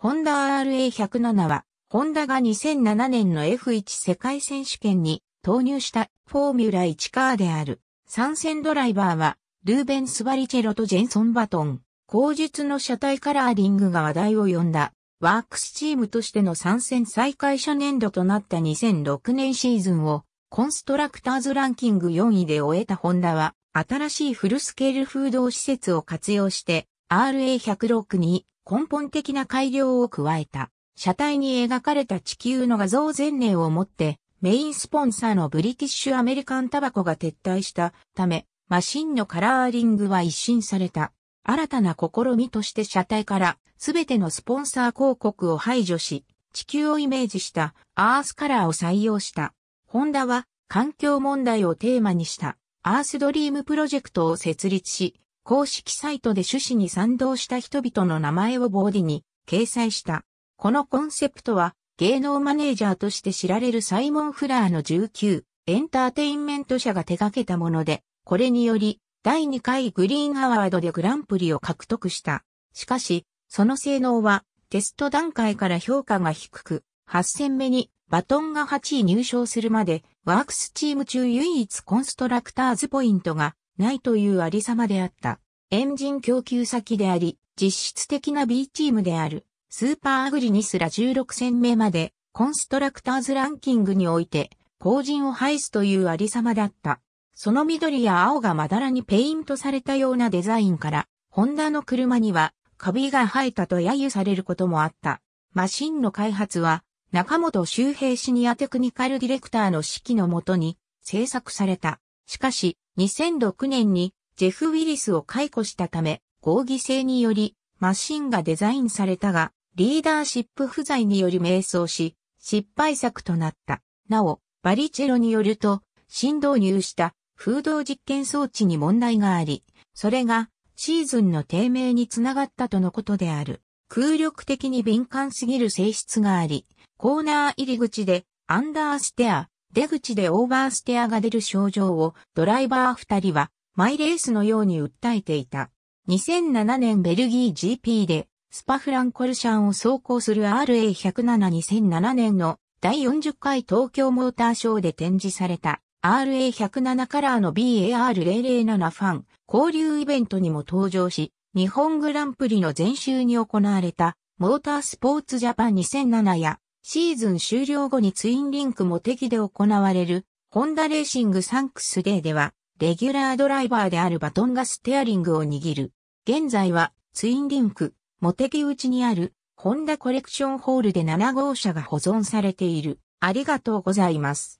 ホンダ RA107 は、ホンダが2007年の F1 世界選手権に投入したフォーミュラ1カーである。参戦ドライバーは、ルーベン・スバリチェロとジェンソン・バトン。後述の車体カラーリングが話題を呼んだ。ワークスチームとしての参戦再開初年度となった2006年シーズンを、コンストラクターズランキング4位で終えたホンダは、新しいフルスケール風動施設を活用して、RA106 に根本的な改良を加えた。車体に描かれた地球の画像前例をもってメインスポンサーのブリティッシュアメリカンタバコが撤退したためマシンのカラーリングは一新された。新たな試みとして車体からすべてのスポンサー広告を排除し、地球をイメージしたアースカラーを採用した。ホンダは環境問題をテーマにしたアースドリームプロジェクトを設立し、公式サイトで趣旨に賛同した人々の名前をボーディに掲載した。このコンセプトは芸能マネージャーとして知られるサイモン・フラーの19エンターテインメント社が手掛けたもので、これにより第2回グリーンアワードでグランプリを獲得した。しかし、その性能はテスト段階から評価が低く、8戦目にバトンが8位入賞するまで、ワークスチーム中唯一コンストラクターズポイントがないというありさまであった。エンジン供給先であり、実質的な B チームである、スーパーアグリにすら16戦目まで、コンストラクターズランキングにおいて、後陣を排すというありさまだった。その緑や青がまだらにペイントされたようなデザインから、ホンダの車には、カビが生えたと揶揄されることもあった。マシンの開発は、中本周平シニアテクニカルディレクターの指揮のもとに、制作された。しかし、2006年にジェフ・ウィリスを解雇したため、合議制によりマシンがデザインされたが、リーダーシップ不在により迷走し、失敗作となった。なお、バリチェロによると、新導入した風洞実験装置に問題があり、それがシーズンの低迷につながったとのことである。空力的に敏感すぎる性質があり、コーナー入り口でアンダーステア、出口でオーバーステアが出る症状をドライバー二人はマイレースのように訴えていた。2007年ベルギー GP でスパフランコルシャンを走行する RA1072007 年の第40回東京モーターショーで展示された RA107 カラーの BAR007 ファン交流イベントにも登場し、日本グランプリの前週に行われたモータースポーツジャパン2007やシーズン終了後にツインリンクモテギで行われる、ホンダレーシングサンクスデーでは、レギュラードライバーであるバトンがステアリングを握る。現在は、ツインリンク、モテギ内にある、ホンダコレクションホールで7号車が保存されている。ありがとうございます。